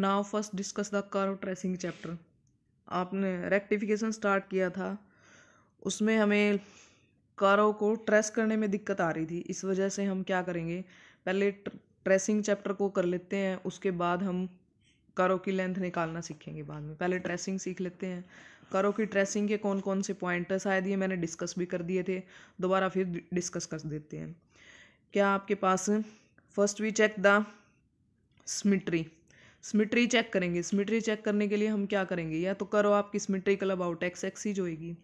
now first discuss the curve tracing chapter आपने rectification start किया था उसमें हमें कर्व को ट्रेस करने में दिक्कत आ रही थी इस वजह से हम क्या करेंगे पहले ट्रेसिंग चैप्टर को कर लेते हैं उसके बाद हम करो की लेंथ निकालना सीखेंगे बाद में पहले ट्रेसिंग सीख लेते हैं करो की ट्रेसिंग के कौन कौन से पॉइंट आए दिए मैंने डिस्कस भी कर दिए थे दोबारा फिर डिस्कस कर देते हैं क्या आपके पास first we check the symmetry symmetry check करेंगे सिमिट्री चेक करने के लिए हम क्या करेंगे या तो करो आपकी सिमिट्रिकल अबाउट एक्स एक्सीज होएगी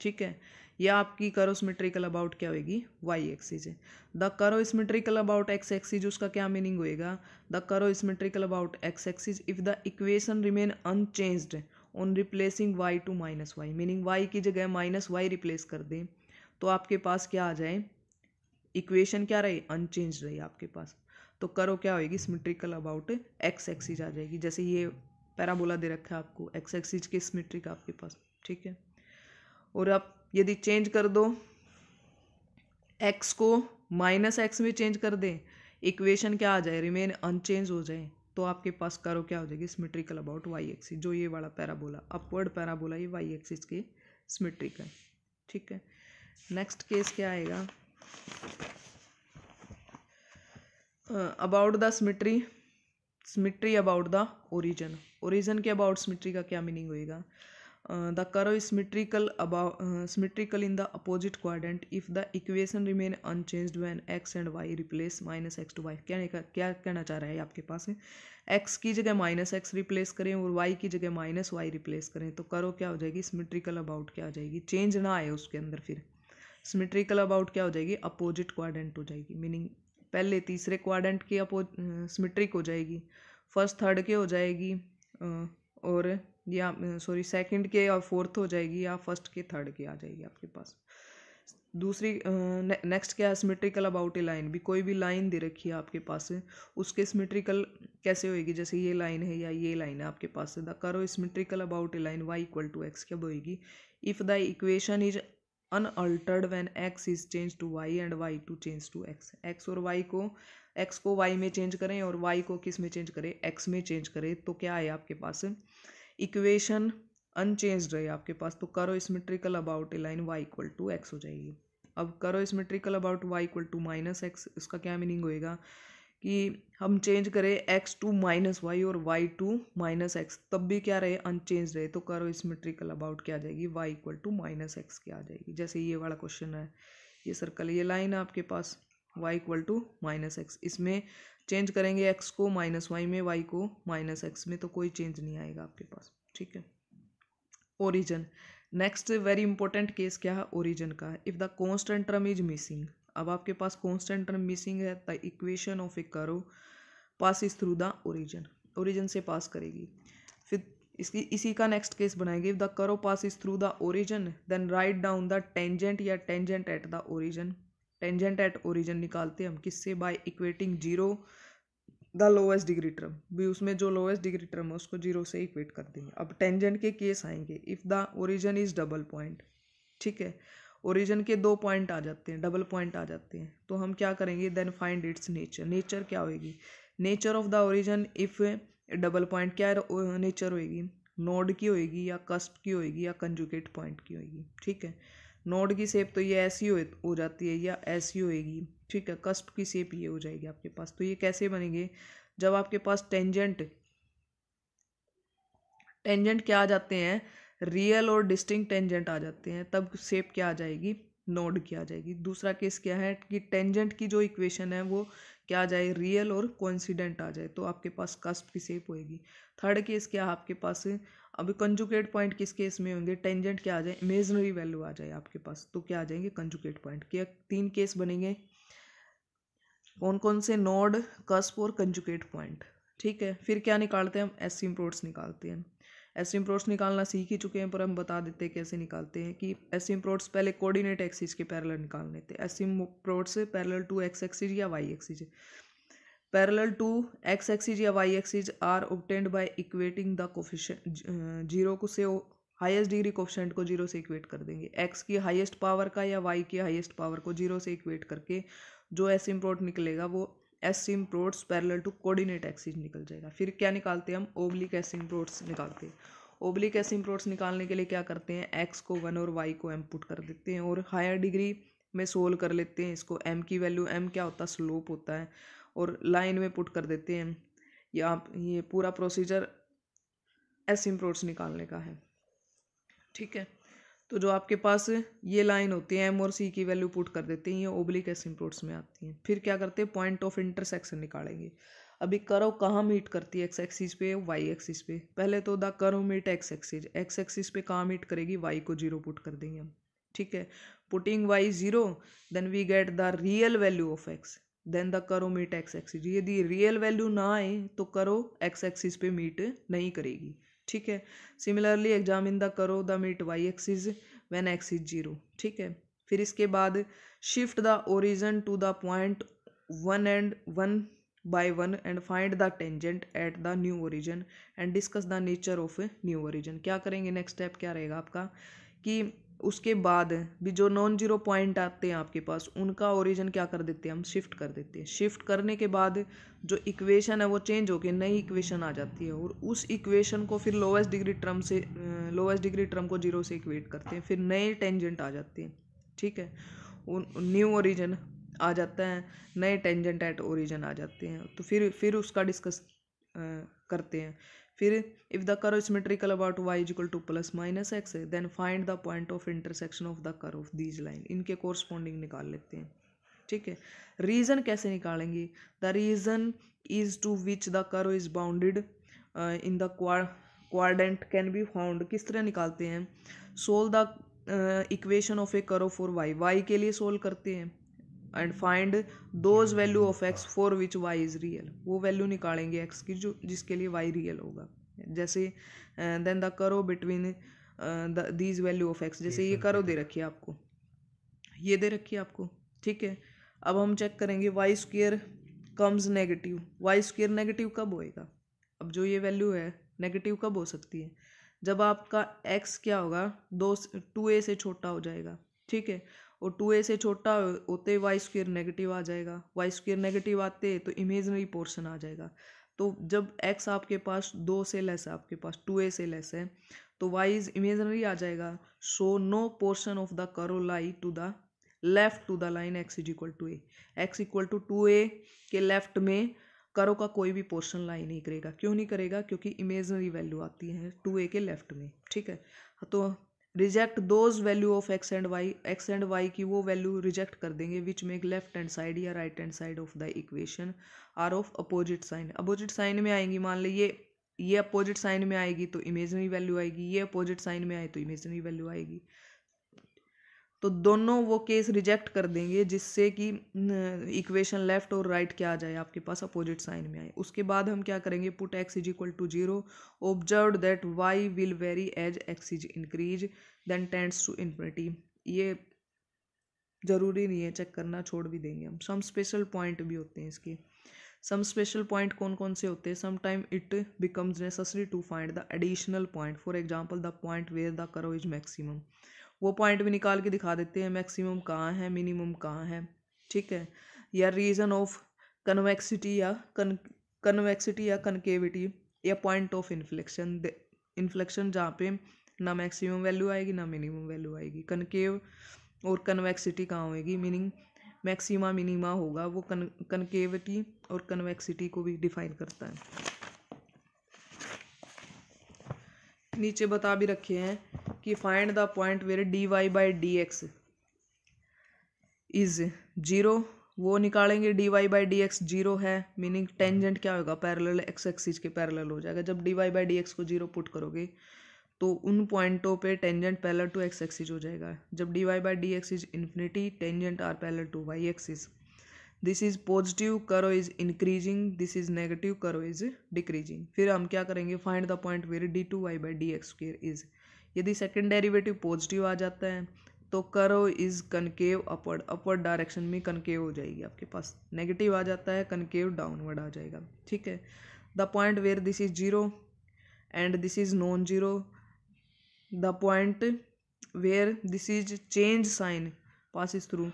ठीक है या आपकी करो सिमिट्रिकल अबाउट क्या होएगी वाई एक्सीज है the curve symmetrical about X axis उसका क्या मीनिंग होएगा the curve symmetrical about X axis if the equation remain unchanged on replacing Y to minus Y meaning Y की जगह माइनस वाई रिप्लेस कर दें तो आपके पास क्या आ जाए इक्वेशन क्या रहे अनचेंज रही आपके पास तो करो क्या होएगी सिमेट्रिकल अबाउट एक्स एक्सिज आ जाएगी जैसे ये पैराबोला दे रखा है आपको एक्स एक्सिज के सिमेट्रिक आपके पास ठीक है और आप यदि चेंज कर दो एक्स को माइनस एक्स में चेंज कर दें इक्वेशन क्या आ जाए रिमेन अनचेंज हो जाए तो आपके पास करो क्या हो जाएगी सिमेट्रिकल अबाउट वाई एक्सिस जो ये वाला पैराबोला अपवर्ड पैराबोला ये वाई एक्सिस के सिमेट्रिक है ठीक है नेक्स्ट केस क्या आएगा about the symmetry symmetry about the origin origin के अबाउट स्मिट्री का क्या मीनिंग होएगा the curve is symmetrical about symmetrical in the opposite quadrant if the equation remain unchange when X and Y replace minus X to Y कहने का क्या कहना चाह रहा है आपके पास एक्स की जगह माइनस एक्स रिप्लेस करें और वाई की जगह माइनस वाई रिप्लेस करें तो करो क्या हो जाएगी स्मिट्रिकल अबाउट क्या हो जाएगी चेंज ना आए उसके अंदर फिर स्मिट्रिकल अबाउट क्या हो जाएगी अपोजिट क्वाड्रेंट हो जाएगी मीनिंग पहले तीसरे क्वाड्रेंट की अपो सिमेट्रिक अं, हो जाएगी फर्स्ट थर्ड के हो जाएगी अं, और या सॉरी अं, सेकंड के और फोर्थ हो जाएगी या फर्स्ट के थर्ड के आ जाएगी आपके पास दूसरी नेक्स्ट क्या है सिमेट्रिकल अबाउट ए लाइन भी कोई भी लाइन दे रखी है आपके पास उसके सिमेट्रिकल कैसे होएगी जैसे ये लाइन है या ये लाइन है आपके पास the curve symmetrical about a line Y equal to X क्या होएगी if the equation is unaltered when X is change to Y and Y to change to X X और वाई को एक्स को Y में change करें और Y को किस में चेंज करें एक्स में चेंज करें तो क्या है आपके पास इक्वेशन अनचेंज रहे आपके पास तो curve symmetrical about a line Y equal to X हो जाएगी अब curve symmetrical about Y equal to minus X इसका क्या मीनिंग होएगा कि हम चेंज करें एक्स टू माइनस वाई और वाई टू माइनस एक्स तब भी क्या रहे अनचेंज रहे तो करो इसमेट्रिकल अबाउट क्या आ जाएगी Y equal to minus X क्या आ जाएगी जैसे ये वाला क्वेश्चन है ये सर्कल ये लाइन है आपके पास Y equal to minus X इसमें चेंज करेंगे एक्स को माइनस वाई में वाई को माइनस एक्स में तो कोई चेंज नहीं आएगा आपके पास ठीक है origin next very important case क्या है ओरिजन का if the constant term is missing अब आपके पास कॉन्स्टेंट टर्म मिसिंग है the equation of a curve pass is through the origin origin से पास करेगी फिर इसकी इसी का नेक्स्ट केस बनाएंगे the curve pass is through the origin then write down the tangent या tangent at the origin tangent at origin निकालते हम किससे by equating zero the lowest degree term भी उसमें जो लोएस्ट डिग्री टर्म है उसको जीरो से इक्वेट कर देंगे अब टेंजेंट के केस आएंगे if the origin is double point ठीक है ओरिजन के दो पॉइंट आ जाते हैं डबल पॉइंट आ जाते हैं तो हम क्या करेंगे then find its nature nature क्या होएगी nature of the origin if double point क्या नेचर होएगी नोड की होएगी या कस्प की होएगी या कंजुकेट पॉइंट की होएगी ठीक है नोड की सेप तो ये ऐसी हो, हो जाती है या ऐसी होएगी ठीक है कस्प की सेप ये हो जाएगी आपके पास तो ये कैसे बनेंगे जब आपके पास टेंजेंट टेंजेंट क्या आ जाते हैं रियल और डिस्टिंग टेंजेंट आ जाते हैं तब सेप क्या आ जाएगी नोड की आ जाएगी दूसरा केस क्या है कि टेंजेंट की जो इक्वेशन है वो क्या आ जाए रियल और कोइंसिडेंट आ जाए तो आपके पास कस्ट की सेप होएगी थर्ड केस क्या आपके पास अब कंजुकेट पॉइंट किस केस में होंगे टेंजेंट क्या आ जाए इमेजनरी वैल्यू आ जाए आपके पास तो क्या आ जाएंगे कंजुकेट पॉइंट क्या तीन केस बनेंगे कौन कौन से नोड कस्प और कंजुकेट पॉइंट ठीक है फिर क्या निकालते हैं हम एस निकालते हैं एस प्रोट्स निकालना सीख ही चुके हैं पर हम बता देते हैं कैसे निकालते हैं कि एस प्रोट्स पहले कोऑर्डिनेट एक्सिस के पैरल निकालने थे asymptotes parallel to x axis या Y axis parallel to x axis या Y axis are obtained by equating the coefficient zero को से हाईएस्ट डिग्री कोफिशेंट को जीरो से इक्वेट कर देंगे एक्स की हाईएस्ट पावर का या वाई की हाईएस्ट पावर को जीरो से इक्वेट करके जो एस इम्प्रोट निकलेगा वो asymptotes parallel to coordinate axis निकल जाएगा फिर क्या निकालते हैं हम ओब्लिक एसिम प्रोट्स निकालते हैं ओब्लिक एसिम प्रोट्स निकालने के लिए क्या करते हैं एक्स को वन और वाई को एम पुट कर देते हैं और हायर डिग्री में सोल्व कर लेते हैं इसको एम की वैल्यू एम क्या होता है स्लोप होता है और लाइन में पुट कर देते हैं ये आप ये पूरा प्रोसीजर एसिम प्रोट्स निकालने का है ठीक है तो जो आपके पास ये लाइन होती है एम और सी की वैल्यू पुट कर देते हैं ये ओब्लिक एसिम्प्रोट्स में आती हैं फिर क्या करते हैं पॉइंट ऑफ इंटरसेक्शन निकालेंगे अभी करो कहाँ मीट करती है एक्स एक्सिस पे वाई एक्सिस पे पहले तो the curve meet x axis X axis पे कहाँ मीट करेगी वाई को जीरो पुट कर देंगे हम ठीक है putting Y zero then we get the real value of X then the curve meet x axis यदि रियल वैल्यू ना आए तो करो एक्स एक्सिस पे मीट नहीं करेगी ठीक है similarly examine the curve the meet Y x is when X is zero ठीक है फिर इसके बाद shift the origin to the point one and one by one and find the tangent at the new origin and discuss the nature of new origin क्या करेंगे next step क्या रहेगा आपका कि उसके बाद भी जो नॉन जीरो पॉइंट आते हैं आपके पास उनका ओरिजन क्या कर देते हैं हम शिफ्ट कर देते हैं शिफ्ट करने के बाद जो इक्वेशन है वो चेंज होकर नई इक्वेशन आ जाती है और उस इक्वेशन को फिर लोवेस्ट डिग्री टर्म से लोवेस्ट डिग्री टर्म को जीरो से इक्वेट करते हैं फिर नए टेंजेंट आ जाते हैं ठीक है न्यू ओरिजन आ जाता है नए टेंजेंट एट ओरिजन आ जाते हैं तो फिर फिर उसका डिस्कस करते हैं फिर if the curve symmetrical about Y is equal to plus minus X then find the point of intersection of the curve of these line इनके कोरस्पॉन्डिंग निकाल लेते हैं ठीक है रीज़न कैसे निकालेंगे the region is to which the curve is bounded in the quadrant can be found किस तरह निकालते हैं solve the equation of a curve for Y Y के लिए सोल्व करते हैं and find those value of X for which Y is real वो value निकालेंगे एक्स की जो जिसके लिए वाई रियल होगा जैसे then the curve between these value of X जैसे ये करो दे रखिए आपको ये दे रखिए आपको ठीक है अब हम चेक करेंगे y square comes negative y square negative कब होएगा अब जो ये वैल्यू है नेगेटिव कब हो सकती है जब आपका एक्स क्या होगा दो टू ए से छोटा हो जाएगा ठीक है और टू ए से छोटा होते वाई स्क्वेयर नेगेटिव आ जाएगा वाई स्क्वेयर नेगेटिव आते तो इमेजनरी पोर्शन आ जाएगा तो जब एक्स आपके पास दो से लेस है आपके पास टू ए से लेस है तो वाई इज इमेजनरी आ जाएगा so no portion of the curve lie to the left to the line x is equal to a x equal to to a के लेफ्ट में करो का कोई भी पोर्शन लाई नहीं करेगा क्यों नहीं करेगा क्योंकि इमेजनरी वैल्यू आती है टू ए के लेफ्ट में ठीक है तो reject those value of x and y x and y की वो वैल्यू रिजेक्ट कर देंगे which make left hand side या right hand side of the equation are of opposite sign opposite sign में आएंगी मान लीजिए ये अपोजिट साइन में आएगी तो इमेजनरी वैल्यू आएगी ये अपोजिट साइन में आए तो इमेजनरी वैल्यू आएगी तो दोनों वो केस रिजेक्ट कर देंगे जिससे कि इक्वेशन लेफ़्ट और राइट right क्या आ जाए आपके पास अपोजिट साइन में आए उसके बाद हम क्या करेंगे put x is equal to zero observe that y will vary as x is increase then tends to infinity ये ज़रूरी नहीं है चेक करना छोड़ भी देंगे हम सम स्पेशल पॉइंट भी होते हैं इसके सम स्पेशल पॉइंट कौन कौन से होते हैं sometime it becomes necessary to find the additional point for example the point where the curve is maximum वो पॉइंट भी निकाल के दिखा देते हैं मैक्सिमम कहाँ है मिनिमम कहाँ है ठीक है या रीज़न ऑफ कन्वेक्सिटी या कन कन्वेक्सिटी या कनकेविटी या पॉइंट ऑफ इन्फ्लेक्शन इन्फ्लेक्शन जहाँ पे ना मैक्सिमम वैल्यू आएगी ना मिनिमम वैल्यू आएगी कनकेव और कन्वेक्सिटी कहाँ होएगी मीनिंग मैक्सिमा मिनिमा होगा वो कन कनकेविटी और कन्वेक्सिटी को भी डिफाइन करता है नीचे बता भी रखे हैं कि find the point where d y by d x is zero वो निकालेंगे d y by d x zero है मीनिंग टेंजेंट क्या होगा पैरेलल एक्स एक्सिस के पैरेलल हो जाएगा जब d y by d x को जीरो पुट करोगे तो उन पॉइंटों पे tangent parallel to x axis हो जाएगा जब d y by d x is infinity tangent are parallel to y axis this is positive curve is increasing this is negative curve is decreasing फिर हम क्या करेंगे find the point where d two y by d x square is यदि second derivative positive आ जाता है तो curve is concave upward upward direction में कनकेव हो जाएगी आपके पास नेगेटिव आ जाता है कनकेव डाउनवर्ड आ जाएगा ठीक है the point where this is zero and this is non zero the point where this is change sign pass is through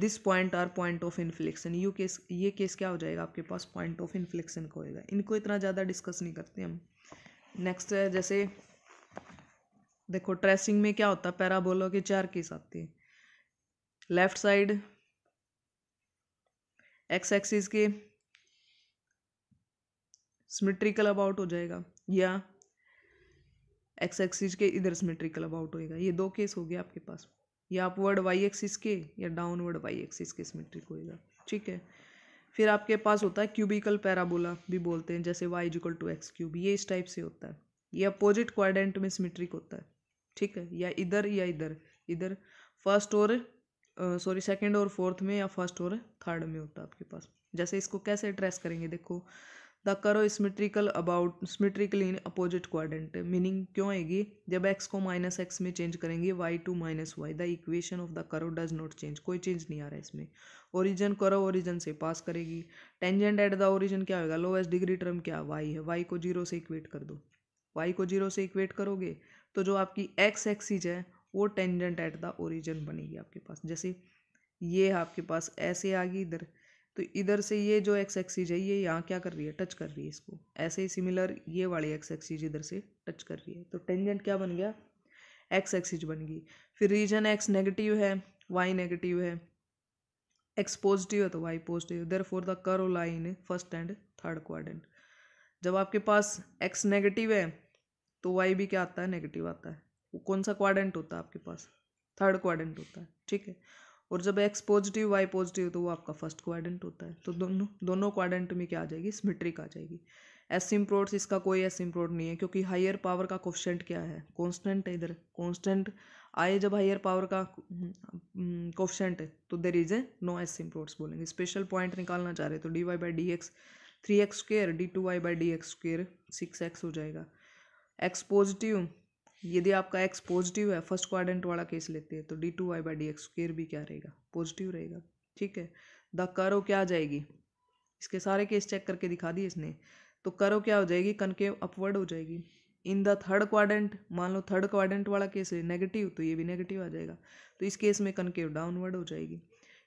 this point are point of inflection you case ये केस क्या हो जाएगा आपके पास point of inflection का होगा इनको इतना ज़्यादा डिस्कस नहीं करते हम नेक्स्ट जैसे देखो ट्रेसिंग में क्या होता है पैराबोला के चार किस आती है लेफ्ट साइड एक्स एक्सिस के सिमेट्रिकल अबाउट हो जाएगा या एक्स एक्सिस के इधर सिमेट्रिकल अबाउट होएगा ये दो केस हो गए आपके पास या अपवर्ड वाई एक्सिस के या डाउनवर्ड वाई एक्सिस के सिमेट्रिक होएगा ठीक है फिर आपके पास होता है क्यूबिकल पैराबोला भी बोलते हैं जैसे y is equal to x cube ये इस टाइप से होता है ये अपोजिट क्वाड्रेंट में सिमेट्रिक होता है ठीक है या इधर या इधर इधर फर्स्ट और सॉरी सेकंड और फोर्थ में या फर्स्ट और थर्ड में होता है आपके पास जैसे इसको कैसे ट्रेस करेंगे देखो the curve symmetrical about symmetrical in opposite quadrant meaning क्यों आएगी जब एक्स को माइनस एक्स में चेंज करेंगे y to minus y the equation of the curve does not change कोई चेंज नहीं आ रहा है इसमें ओरिजन करो ओरिजन से पास करेगी टेंजेंट एट द ओरिजन क्या होगा लोएस्ट डिग्री टर्म क्या वाई है वाई को जीरो से इक्वेट कर दो वाई को जीरो से इक्वेट करोगे तो जो आपकी एक्स एक्सीज है वो टेंजेंट एट द ओरिजिन बनेगी आपके पास जैसे ये आपके पास ऐसे आ गई इधर तो इधर से ये जो एक्स एक्सीज है ये यहाँ क्या कर रही है टच कर रही है इसको ऐसे ही सिमिलर ये वाली एक्स एक्सीज इधर से टच कर रही है तो टेंजेंट क्या बन गया एक्स एक्सीज बन गई फिर रीजन एक्स नेगेटिव है वाई नेगेटिव है एक्स पॉजिटिव है तो y positive therefore the curve lie in first and third quadrant जब आपके पास एक्स नेगेटिव है तो वाई भी क्या आता है नेगेटिव आता है वो कौन सा क्वाड्रेंट होता है आपके पास थर्ड क्वाड्रेंट होता है ठीक है और जब एक्स पॉजिटिव वाई पॉजिटिव तो वो आपका फर्स्ट क्वाड्रेंट होता है तो दोनों दोनों क्वाड्रेंट में क्या आ जाएगी सिमेट्रिक आ जाएगी एसिम्प्रोड्स इसका कोई प्रोड नहीं है क्योंकि हायर पावर का कोफिशेंट क्या है कॉन्स्टेंट है इधर कॉन्स्टेंट आए जब हायर पावर का कोफिशेंट हम्म, हम्म, है तो देर इज ए नो एसिम्प्रोड्स बोलेंगे स्पेशल पॉइंट निकालना चाह रहे तो d y by d x three x square d two y by d x square six x हो जाएगा एक्स पॉजिटिव यदि आपका एक्स पॉजिटिव है फर्स्ट क्वाड्रेंट वाला केस लेते हैं तो d two y by d x square भी क्या रहेगा पॉजिटिव रहेगा ठीक है द करो क्या आ जाएगी इसके सारे केस चेक करके दिखा दिए इसने तो करो क्या हो जाएगी कनकेव अपवर्ड हो जाएगी इन द थर्ड क्वाड्रेंट मान लो थर्ड क्वाड्रेंट वाला केस है नेगेटिव तो ये भी नेगेटिव आ जाएगा तो इस केस में कनकेव डाउनवर्ड हो जाएगी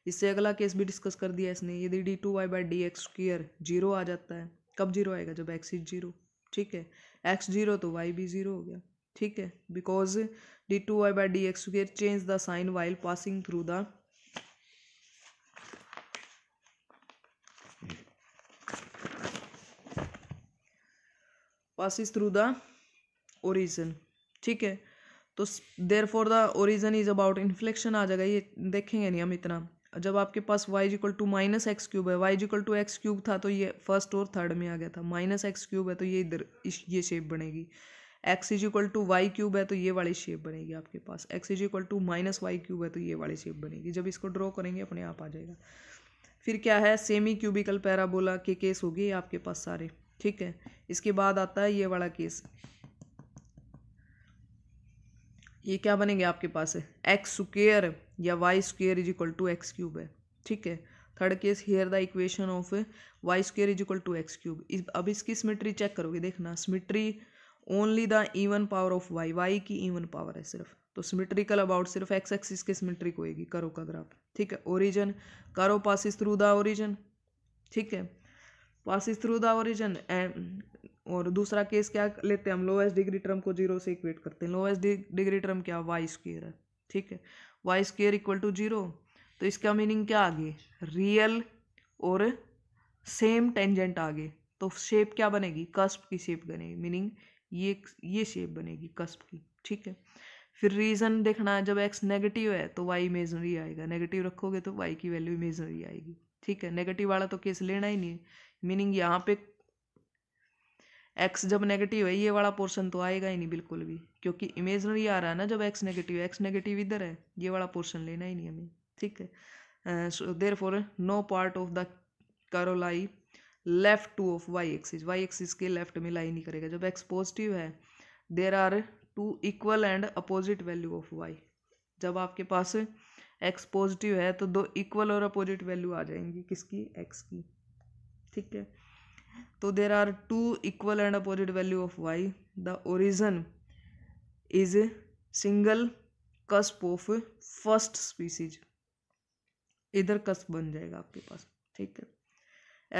इससे अगला केस भी डिस्कस कर दिया इसने यदि d two y by d x square zero आ जाता है कब जीरो आएगा जब एक्स इज जीरो ठीक है एक्स जीरो तो वाई भी ज़ीरो हो गया ठीक है because d two y by d x square change the sign while passing through the passes through the origin ठीक है तो therefore the origin is about inflection आ जाएगा ये देखेंगे नहीं हम इतना जब आपके पास y is equal to minus x cube है y is equal to x cube था तो ये फर्स्ट और थर्ड में आ गया था माइनस एक्स क्यूब है तो ये इधर ये शेप बनेगी x is equal to y cube है तो ये वाली शेप बनेगी आपके पास x is equal to minus y cube है तो ये वाली शेप बनेगी जब इसको ड्रॉ करेंगे अपने आप आ जाएगा फिर क्या है सेमी क्यूबिकल पैराबोला के केस हो गए आपके पास सारे ठीक है इसके बाद आता है ये वाला केस ये क्या बनेंगे आपके पास एक्स स्क्र या y square is equal to x cube है ठीक है third case here the equation of y square is equal to x cube अब इसकी सिमिट्री चेक करोगे देखना symmetry only the even power of y y की even power है सिर्फ तो कल अबाउट सिर्फ एक्स एक्सिस के को होएगी करो का ग्राफ ठीक है ओरिजन करो पासिस थ्रू द ओरिजन ठीक है passes through the origin and और दूसरा केस क्या लेते हैं हम लोएस्ट डिग्री टर्म को जीरो से इक्वेट करते हैं लोएस्ट डिग्री टर्म क्या वाई स्क्वेयर है ठीक है y square equal to zero तो इसका मीनिंग क्या आ गई रियल और सेम टेंजेंट आ गए तो शेप क्या बनेगी कस्प की शेप बनेगी मीनिंग ये ये शेप बनेगी कस्प की ठीक है फिर रीज़न देखना है जब एक्स नेगेटिव है तो वाई इमेजनरी आएगा नेगेटिव रखोगे तो वाई की वैल्यू इमेजनरी आएगी ठीक है नेगेटिव वाला तो केस लेना ही नहीं है मीनिंग यहाँ पे एक्स जब नेगेटिव है ये वाला पोर्शन तो आएगा ही नहीं बिल्कुल भी क्योंकि इमेजनरी आ रहा है ना जब एक्स नेगेटिव एक्स नेगेटिव इधर है ये वाला पोर्शन लेना ही नहीं हमें ठीक है therefore no part of the curve lie left to of y axis y axis के लेफ्ट में लाई नहीं करेगा जब एक्स पॉजिटिव है there are two equal and opposite value of y जब आपके पास एक्स पॉजिटिव है तो दो इक्वल और अपोजिट वैल्यू आ जाएंगी किसकी एक्स की ठीक है तो there are two equal and opposite value of y the origin is single cusp of first species इधर कस्प बन जाएगा आपके पास ठीक है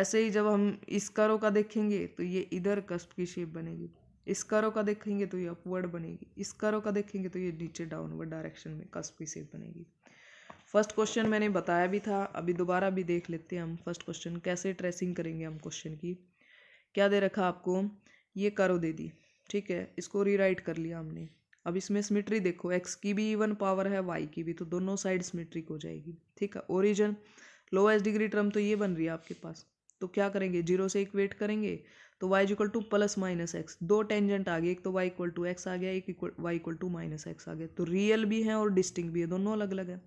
ऐसे ही जब हम इसकारो का देखेंगे तो ये इधर कस्प की शेप बनेगी इसकारो का देखेंगे तो ये अपवर्ड बनेगी इसकारो का देखेंगे तो ये नीचे डाउनवर्ड डायरेक्शन में कस्प की शेप बनेगी फर्स्ट क्वेश्चन मैंने बताया भी था अभी दोबारा भी देख लेते हैं हम फर्स्ट क्वेश्चन कैसे ट्रेसिंग करेंगे हम क्वेश्चन की क्या दे रखा आपको ये करो दे दी ठीक है इसको रीराइट कर लिया हमने अब इसमें सिमिट्री देखो एक्स की भी इवन पावर है वाई की भी तो दोनों साइड सिमिट्रिक हो जाएगी ठीक है ओरिजन लोएस्ट डिग्री टर्म तो ये बन रही है आपके पास तो क्या करेंगे जीरो से इक्वेट करेंगे तो y equal to plus minus x दो टेंजेंट आ गए एक तो वाई इक्वल टू एक्स आ गया एक y equal to minus x आ गया तो रियल भी है और डिस्टिंग भी है दोनों अलग अलग है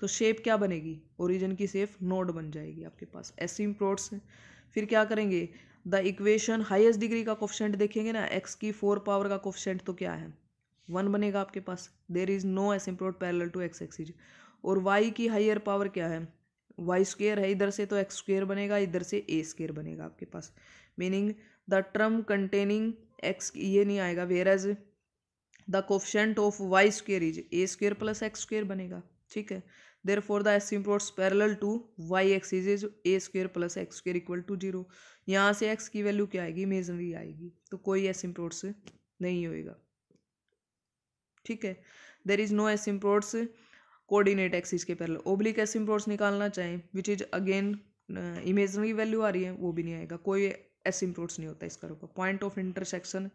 तो शेप क्या बनेगी ओरिजन की सेफ नोड बन जाएगी आपके पास एसिम प्रोट्स फिर क्या करेंगे द इक्वेशन हाइएस्ट डिग्री का कोफिशेंट देखेंगे ना एक्स की फोर पावर का कोफिशेंट तो क्या है वन बनेगा आपके पास there is no asymptote parallel to x axes और वाई की हाइयर पावर क्या है वाई स्क्वेयर है इधर से तो एक्स स्क्वेयर बनेगा इधर से ए स्क्वेयर बनेगा आपके पास meaning the term containing x ये नहीं आएगा where as the coefficient of y square is a square plus x square बनेगा ठीक है therefore the asymptotes parallel to y x is is a square plus x square equal to zero यहाँ से x की value क्या आएगी masonry आएगी तो कोई एस इम्प्रोड्स नहीं होएगा ठीक है there is no asymptotes coordinate axis के पैरल ओब्लिक एसिम्प्रोड्स निकालना चाहें which is again imaginary value आ रही है वो भी नहीं आएगा कोई एसिम्प्रोड्स नहीं होता इसका रूप point of intersection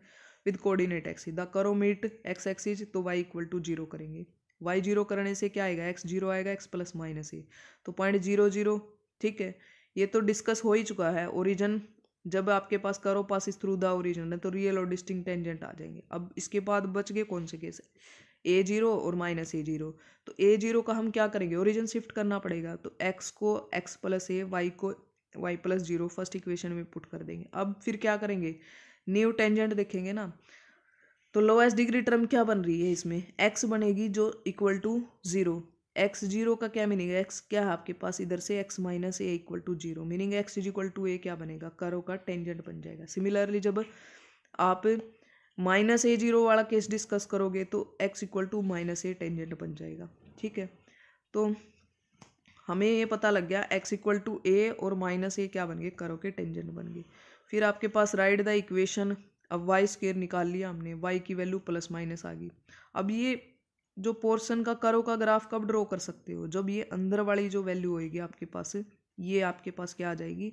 with coordinate axis the curve meet x axis तो वाई इक्वल टू जीरो करेंगे वाई जीरो करने से क्या आएगा एक्स जीरो आएगा एक्स प्लस माइनस ए तो पॉइंट जीरो जीरो ठीक है ये तो डिस्कस हो ही चुका है ओरिजन जब आपके पास करो पास इस थ्रू द ओरिजिनल है तो रियल और डिस्टिंग टेंजेंट आ जाएंगे अब इसके बाद बच गए कौन से केस ए जीरो और माइनस ए जीरो तो ए जीरो का हम क्या करेंगे ओरिजिन शिफ्ट करना पड़ेगा तो एक्स को एक्स प्लस ए वाई को y plus zero first equation में पुट कर देंगे अब फिर क्या करेंगे न्यू टेंजेंट देखेंगे ना तो लोएस्ट डिग्री टर्म क्या बन रही है इसमें एक्स बनेगी जो equal to zero x zero का क्या मीनिंग है एक्स क्या है आपके पास इधर से x minus a equal to zero meaning x is equal to a क्या बनेगा करो का टेंजेंट बन जाएगा सिमिलरली जब आप माइनस ए जीरो वाला केस डिस्कस करोगे तो x equal to minus a tangent बन जाएगा ठीक है तो हमें ये पता लग गया एक्स इक्वल टू ए और माइनस ए क्या बन गए करो के टेंजेंट बन गए फिर आपके पास राइट द इक्वेशन अब वाई स्केयर निकाल लिया हमने वाई की वैल्यू प्लस माइनस आ गई अब ये जो पोर्शन का करो का ग्राफ कब ड्रॉ कर सकते हो जब ये अंदर वाली जो वैल्यू होगी आपके पास ये आपके पास क्या आ जाएगी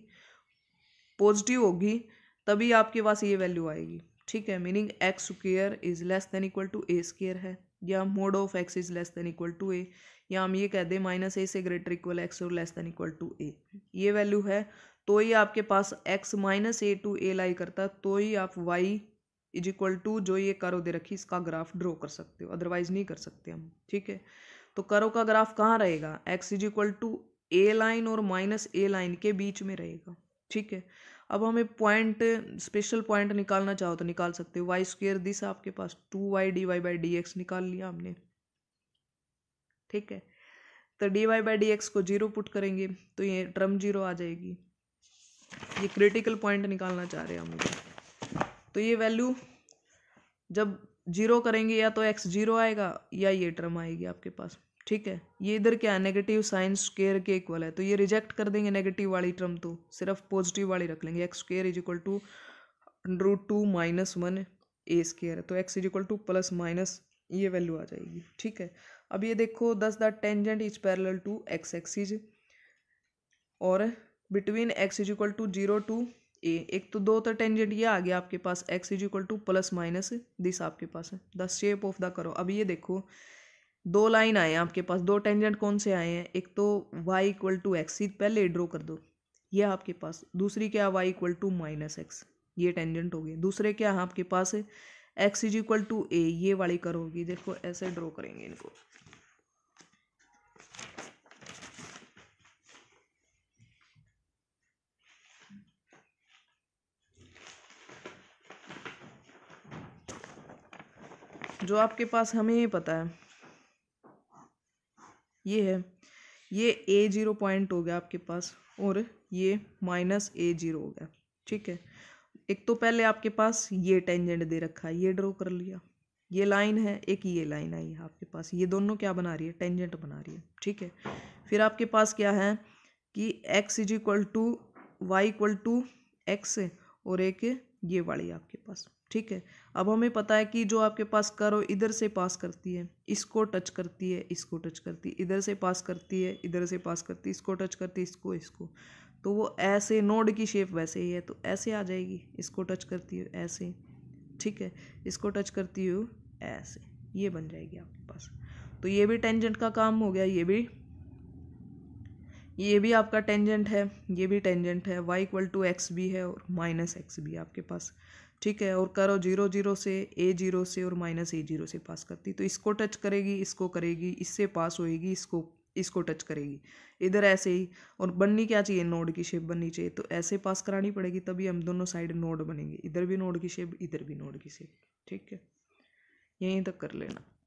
पॉजिटिव होगी तभी आपके पास ये वैल्यू आएगी ठीक है meaning x square is less than equal to a square है या mod of x is less than equal to a या हम ये कह दें माइनस ए से ग्रेटर इक्वल एक्स और less than equal to a ये वैल्यू है तो ही आपके पास x minus a to a lie करता तो ही आप वाई इज इक्वल टू जो ये करो दे रखी इसका ग्राफ ड्रॉ कर सकते हो अदरवाइज नहीं कर सकते हम ठीक है तो करो का ग्राफ कहाँ रहेगा x is equal to a line और माइनस ए लाइन के बीच में रहेगा ठीक है अब हमें पॉइंट स्पेशल पॉइंट निकालना चाहो तो निकाल सकते हो वाई स्क्वेयर दिस आपके पास two y d y by d x निकाल लिया हमने ठीक है तो d y by d x को जीरो पुट करेंगे तो ये टर्म जीरो आ जाएगी ये क्रिटिकल पॉइंट निकालना चाह रहे हैं हम तो ये वैल्यू जब जीरो करेंगे या तो एक्स जीरो आएगा या ये टर्म आएगी आपके पास ठीक है ये इधर क्या है नेगेटिव साइन स्केयर के इक्वल है तो ये रिजेक्ट कर देंगे नेगेटिव वाली टर्म तो सिर्फ पॉजिटिव वाली रख लेंगे x square is equal to root two minus one a square तो x is equal to plus minus ये वैल्यू आ जाएगी ठीक है अब ये देखो thus the tangent is parallel to x axes और between x is equal to zero to a एक तो दो तो टेंजेंट ये आ गया आपके पास x is equal to plus minus this आपके पास है द शेप ऑफ द करो अब ये देखो दो लाइन आए हैं आपके पास दो टेंजेंट कौन से आए हैं एक तो वाई इक्वल टू एक्स पहले ड्रॉ कर दो ये आपके पास दूसरी क्या y equal to minus x ये टेंजेंट हो गए दूसरे क्या है आपके पास x is equal to a ये वाली करोगी देखो ऐसे ड्रॉ करेंगे इनको जो आपके पास हमें पता है ये है ये ए जीरो पॉइंट हो गया आपके पास और ये माइनस ए जीरो हो गया ठीक है एक तो पहले आपके पास ये टेंजेंट दे रखा है ये ड्रॉ कर लिया ये लाइन है एक ये लाइन आई है आपके पास ये दोनों क्या बना रही है टेंजेंट बना रही है ठीक है फिर आपके पास क्या है कि x is equal to y equal to x और एक ये वाली आपके पास ठीक है अब हमें पता है कि जो आपके पास हो इधर से पास करती है इसको टच करती है इसको टच करती है इधर से पास करती है इधर से पास करती है इसको टच करती है इसको इसको तो वो ऐसे नोड की शेप वैसे ही है तो ऐसे आ जाएगी इसको टच करती हो ऐसे ठीक है इसको टच करती हो ऐसे ये बन जाएगी आपके पास तो ये भी टेंजेंट का काम हो गया ये भी ये भी आपका टेंजेंट है ये भी टेंजेंट है वाई इक्वल टू एक्स भी है और माइनस एक्स भी आपके पास ठीक है और करो जीरो जीरो से ए जीरो से और माइनस ए जीरो से पास करती तो इसको टच करेगी इसको करेगी इससे पास होएगी इसको इसको टच करेगी इधर ऐसे ही और बननी क्या चाहिए नोड की शेप बननी चाहिए तो ऐसे पास करानी पड़ेगी तभी हम दोनों साइड नोड बनेंगे इधर भी नोड की शेप इधर भी नोड की शेप ठीक है यहीं तक कर लेना